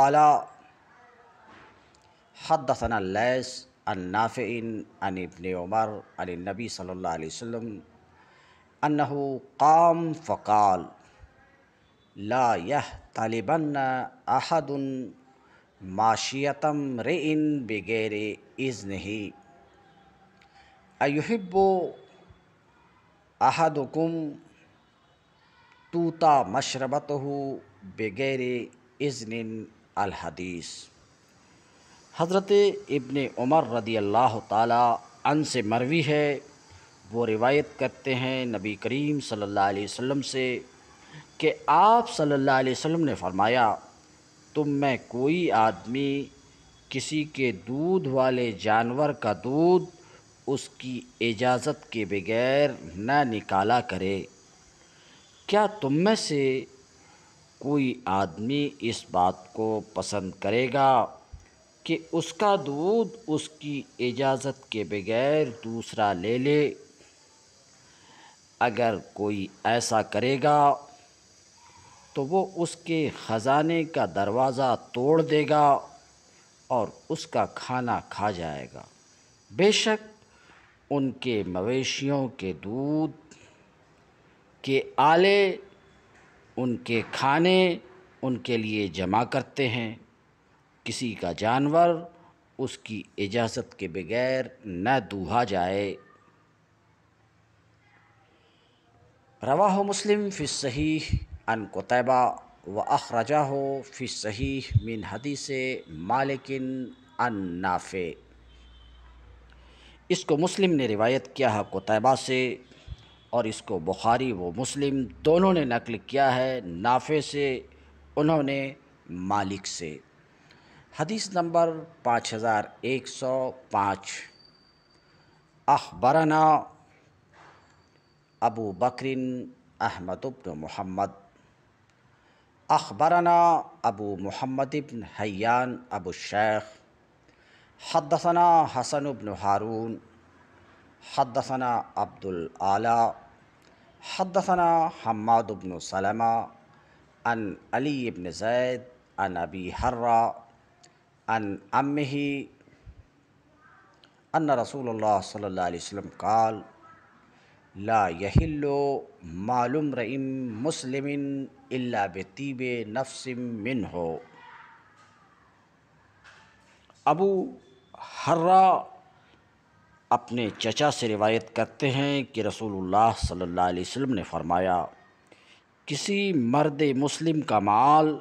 قال حدثنا حد النافع عن ابن عمر عن النبي صلى الله عليه وسلم أنه قام فقال لا يهتلبن أحد ماشية امرئ بغير إذنه أيحب أحدكم توتا مشربته بغير إذن الحديث حضرت ابن عمر رضی اللہ تعالیٰ عن سے مروی ہے وہ روایت کرتے ہیں نبی کریم صلی اللہ علیہ وسلم سے کہ آپ صلی اللہ علیہ وسلم نے فرمایا تم میں کوئی آدمی کسی کے دودھ والے جانور کا دودھ اس کی اجازت کے بغیر نہ نکالا کرے کیا تم میں سے کوئی آدمی اس بات کو پسند کرے گا کہ اس کا دودھ اس کی اجازت کے بغیر دوسرا لے لے اگر کوئی ایسا کرے گا تو وہ اس کے خزانے کا دروازہ توڑ دے گا اور اس کا کھانا کھا جائے گا بے شک ان کے مویشیوں کے دودھ کے آلے ان کے کھانے ان کے لیے جمع کرتے ہیں کسی کا جانور اس کی اجازت کے بغیر نہ دوہا جائے رواہ مسلم فی صحیح ان قطعبہ و اخرجہ ہو صحیح من حدیث مالکن ان نافع اس کو مسلم نے روایت کیا ہے قطعبہ سے اور اس کو بخاری و مسلم دونوں نے نقل کیا ہے نافع سے انہوں نے مالک سے حديث نمبر 5105 أخبرنا أبو بكر أحمد بن محمد أخبرنا أبو محمد بن حيان أبو الشيخ حدثنا حسن بن هارون حدثنا عبد الأعلى حدثنا حماد بن سلمة عن علي بن زيد عن أبي هرّة ان ام ہی ان رسول اللہ صلی اللہ علیہ وسلم قال لا معلوم رئیم مسلم اللہ نفس من ہو ابو حرا اپنے چچا سے روایت کرتے ہیں کہ رسول اللہ صلی اللہ علیہ وسلم نے فرمایا کسی مرد مسلم کا مال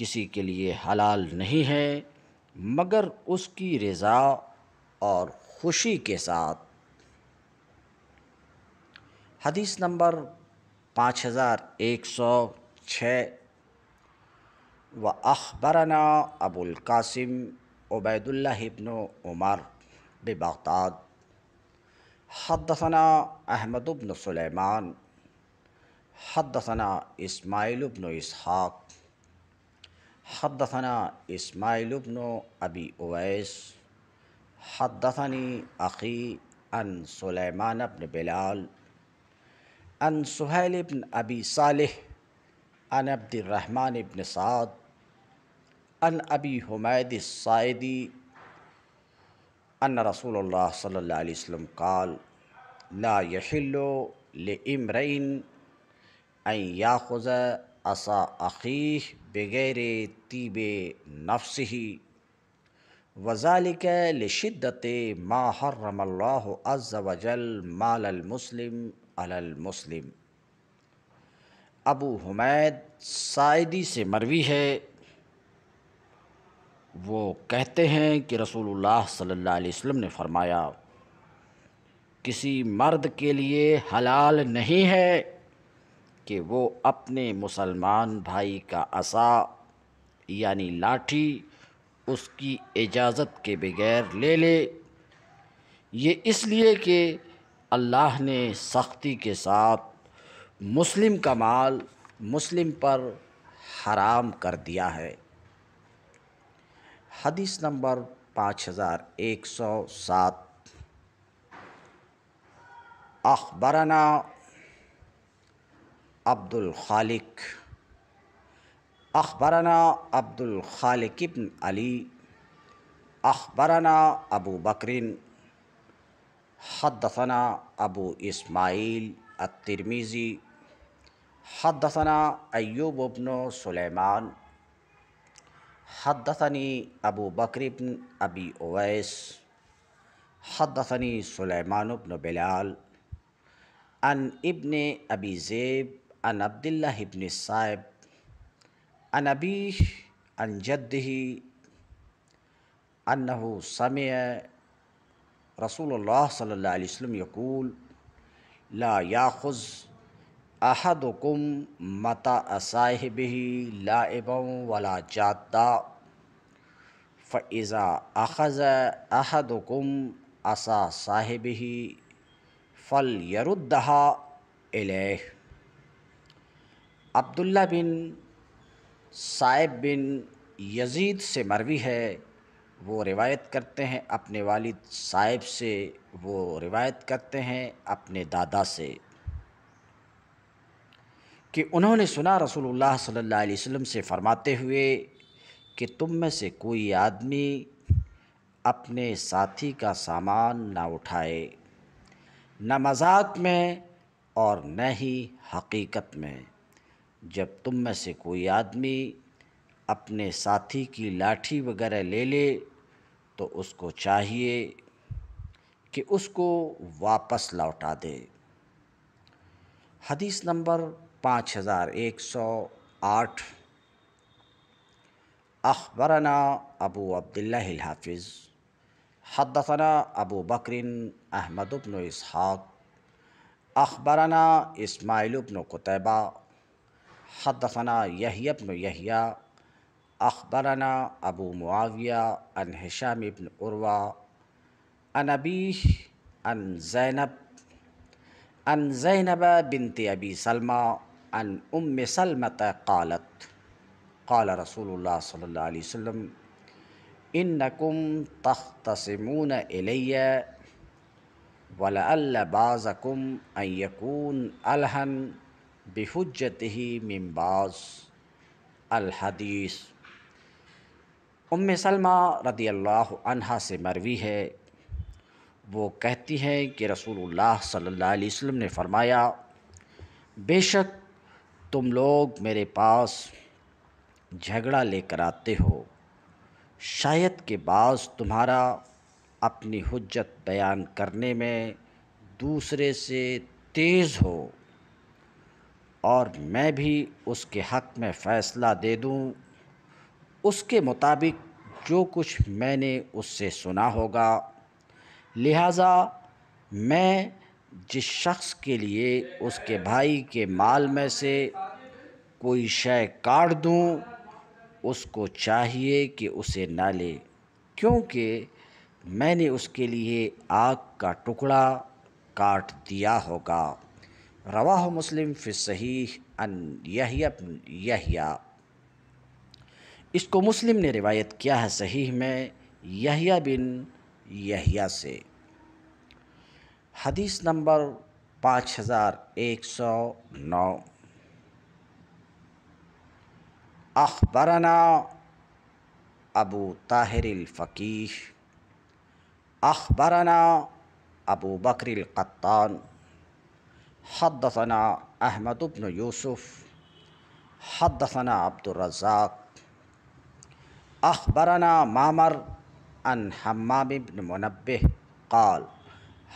کسی کے لیے حلال نہیں ہے مگر اس کی رضا اور خوشی کے ساتھ حدیث نمبر پانچ ہزار ایک سو چھ و ابو القاسم عبید اللہ ابن عمر باغاد حدثنا احمد ابن سلیمان حدثنا اسماعیل ابن اسحاق حدثنا إسماعيل بن أبي أويس حدثني أخي عن سليمان بن بلال عن سهيل بن أبي صالح عن عبد الرحمن بن سعد عن أبي حميد الصائدي أن رسول الله صلى الله عليه وسلم قال لا يحل لامرئ أن يأخذ اص اخیح بغیر طیب نفس ہی لشدت ما حرم اللہ از وجل المسلم علی المسلم ابو حمید سائدی سے مروی ہے وہ کہتے ہیں کہ رسول اللہ صلی اللہ علیہ وسلم نے فرمایا کسی مرد کے لیے حلال نہیں ہے کہ وہ اپنے مسلمان بھائی کا عصا یعنی لاٹھی اس کی اجازت کے بغیر لے لے یہ اس لیے کہ اللہ نے سختی کے ساتھ مسلم کا مال مسلم پر حرام کر دیا ہے حدیث نمبر پانچ ہزار ایک سو سات اخبرانہ عبد الخالق اخبرنا عبد الخالق ابن علی اخبرنا ابو بکرین حدثنا ابو اسماعیل الترمیزی حدثنا ایوب ابن سلیمان حدثنی ابو بکر ابن ابی اویس حدثنی سلیمان ابن بلال ان ابن ابی زیب ان عبد اللہ ابن صاحب انبی انجی انح سمع رسول اللہ صلی اللہ علیہ وسلم یقول لا یعق احدکم متا اصاحب لائبا ولا جادا فعزا اخذ احدم اصا صاحب ہی فل عبداللہ بن صائب بن یزید سے مروی ہے وہ روایت کرتے ہیں اپنے والد صاحب سے وہ روایت کرتے ہیں اپنے دادا سے کہ انہوں نے سنا رسول اللہ صلی اللہ علیہ وسلم سے فرماتے ہوئے کہ تم میں سے کوئی آدمی اپنے ساتھی کا سامان نہ اٹھائے نہ مذاق میں اور نہ ہی حقیقت میں جب تم میں سے کوئی آدمی اپنے ساتھی کی لاٹھی وغیرہ لے لے تو اس کو چاہیے کہ اس کو واپس لوٹا دے حدیث نمبر پانچ ہزار ایک سو آٹھ اخبرنا ابو عبداللہ الحافظ حدثنا ابو بکر احمد بن اسحاق اخبرنا اسماعیل بن قطعبہ قطبہ حدثنا يحيى أخبرنا أبو ابو معاویہ هشام بن عروة عن ان عن ان عن زينب بنت ابی سلمى ان ام سلمت قالت قال رسول اللہ صلی اللہ علیہ وسلم إنكم تختصمون إلي ولعل بعضكم أن يكون الحن بحجت ہی ممباز الحدیث ام سلمہ رضی اللہ عنہ سے مروی ہے وہ کہتی ہیں کہ رسول اللہ صلی اللہ علیہ وسلم نے فرمایا بے شک تم لوگ میرے پاس جھگڑا لے کر آتے ہو شاید کے بعض تمہارا اپنی حجت بیان کرنے میں دوسرے سے تیز ہو اور میں بھی اس کے حق میں فیصلہ دے دوں اس کے مطابق جو کچھ میں نے اس سے سنا ہوگا لہٰذا میں جس شخص کے لیے اس کے بھائی کے مال میں سے کوئی شے کاٹ دوں اس کو چاہیے کہ اسے نہ لے کیونکہ میں نے اس کے لیے آگ کا ٹکڑا کاٹ دیا ہوگا رواہ مسلم فی صحیح ان یا اس کو مسلم نے روایت کیا ہے صحیح میں یہیہ بن یہ سے حدیث نمبر پانچ ہزار ایک سو نو اخبرنا ابو طاہر الفقیح اخبرنا ابو بکر القطان حدثنا احمد بن یوسف حدثنا عبد الرزاق اخبرنا مامر ان حمام بن منبح قال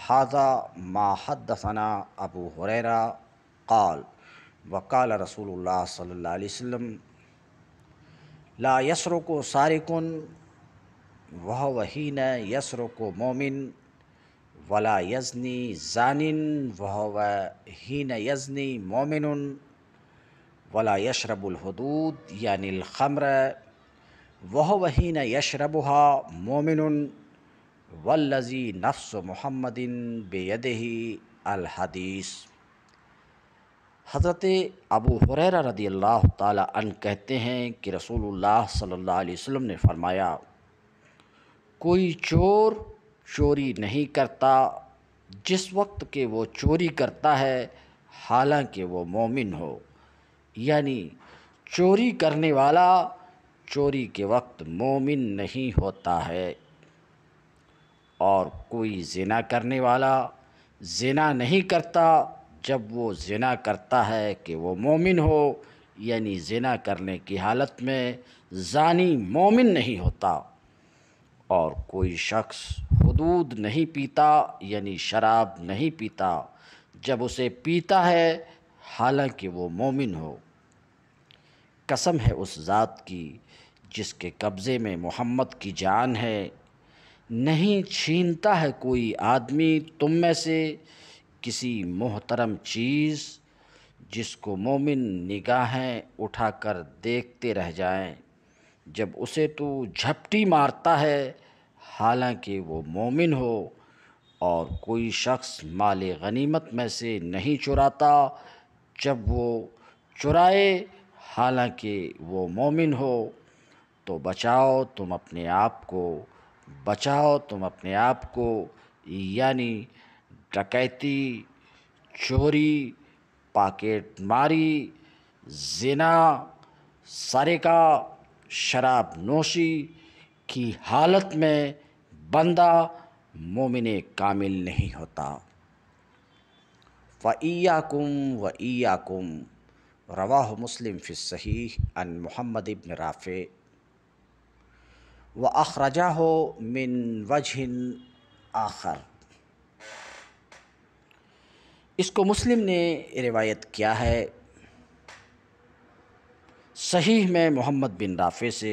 حاضہ ما حدثنا ابو حریرہ قال وقال رسول اللہ صلی اللہ علیہ وسلم لا یسر و صارقن وہ وحین یسر و مومن ولا یزنی ذان وہ ہین یزنی مومن ولا یشرب الحدود یعنی الخمر وہ وہین یشربہ مومن ولزی نفس و محمد بے الحدیث حضرت ابو حریر رضی اللہ تعالیٰ عنہ کہتے ہیں کہ رسول اللہ صلی اللہ علیہ وسلم نے فرمایا کوئی چور چوری نہیں کرتا جس وقت کہ وہ چوری کرتا ہے حالانکہ وہ مومن ہو یعنی چوری کرنے والا چوری کے وقت مومن نہیں ہوتا ہے اور کوئی زنا کرنے والا زنا نہیں کرتا جب وہ زنا کرتا ہے کہ وہ مومن ہو یعنی زنا کرنے کی حالت میں زانی مومن نہیں ہوتا اور کوئی شخص حدود نہیں پیتا یعنی شراب نہیں پیتا جب اسے پیتا ہے حالانکہ وہ مومن ہو قسم ہے اس ذات کی جس کے قبضے میں محمد کی جان ہے نہیں چھینتا ہے کوئی آدمی تم میں سے کسی محترم چیز جس کو مومن نگاہیں اٹھا کر دیکھتے رہ جائیں جب اسے تو جھپٹی مارتا ہے حالانکہ وہ مومن ہو اور کوئی شخص مال غنیمت میں سے نہیں چراتا جب وہ چرائے حالانکہ وہ مومن ہو تو بچاؤ تم اپنے آپ کو بچاؤ تم اپنے آپ کو یعنی ڈکیتی چوری پاکٹ ماری زنا سریکا شراب نوشی کی حالت میں بندہ مومن کامل نہیں ہوتا فع کم و عیاکم آکم روا ہو مسلم ان محمد ابن رافع و اخرجہ ہو من وجہ آخر اس کو مسلم نے روایت کیا ہے صحیح میں محمد بن رافع سے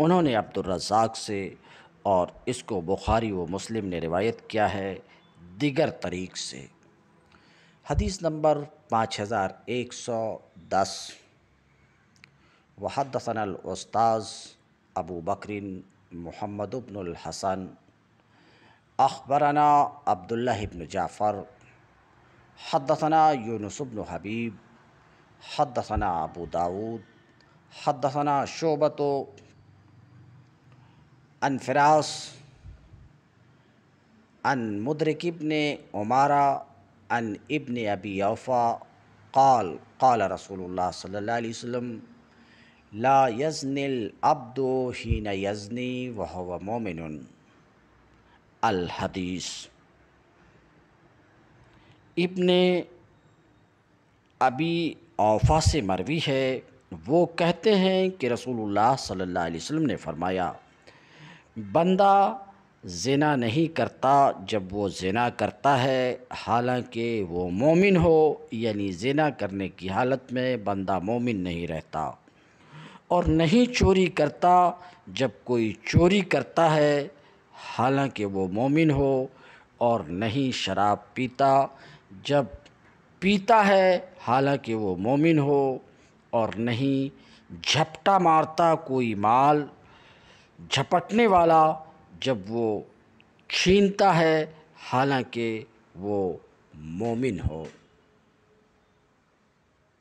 انہوں نے عبد الرزاق سے اور اس کو بخاری و مسلم نے روایت کیا ہے دیگر طریق سے حدیث نمبر پانچ ہزار ایک سو دس وحدثنا الاستاذ ابو بکرین محمد بن الحسن اخبرنا عبداللہ بن جعفر حدثنا یونس بن حبیب حدثنا ابو داود حدثنا شعبت ان فراس ان مدرک ابن عمارہ ان ابن ابی اوفا قال قال رسول اللہ صلی اللہ علیہ وسلم لا یزن العبد حین یزنی وهو مومن الحدیث ابن ابی اوفا سے مروی ہے وہ کہتے ہیں کہ رسول اللہ صلی اللہ علیہ وسلم نے فرمایا بندہ زنا نہیں کرتا جب وہ زنا کرتا ہے حالانکہ وہ مومن ہو یعنی زنا کرنے کی حالت میں بندہ مومن نہیں رہتا اور نہیں چوری کرتا جب کوئی چوری کرتا ہے حالانکہ وہ مومن ہو اور نہیں شراب پیتا جب پیتا ہے حالانکہ وہ مومن ہو اور نہیں جھپٹا مارتا کوئی مال جھپٹنے والا جب وہ چھینتا ہے حالانکہ وہ مومن ہو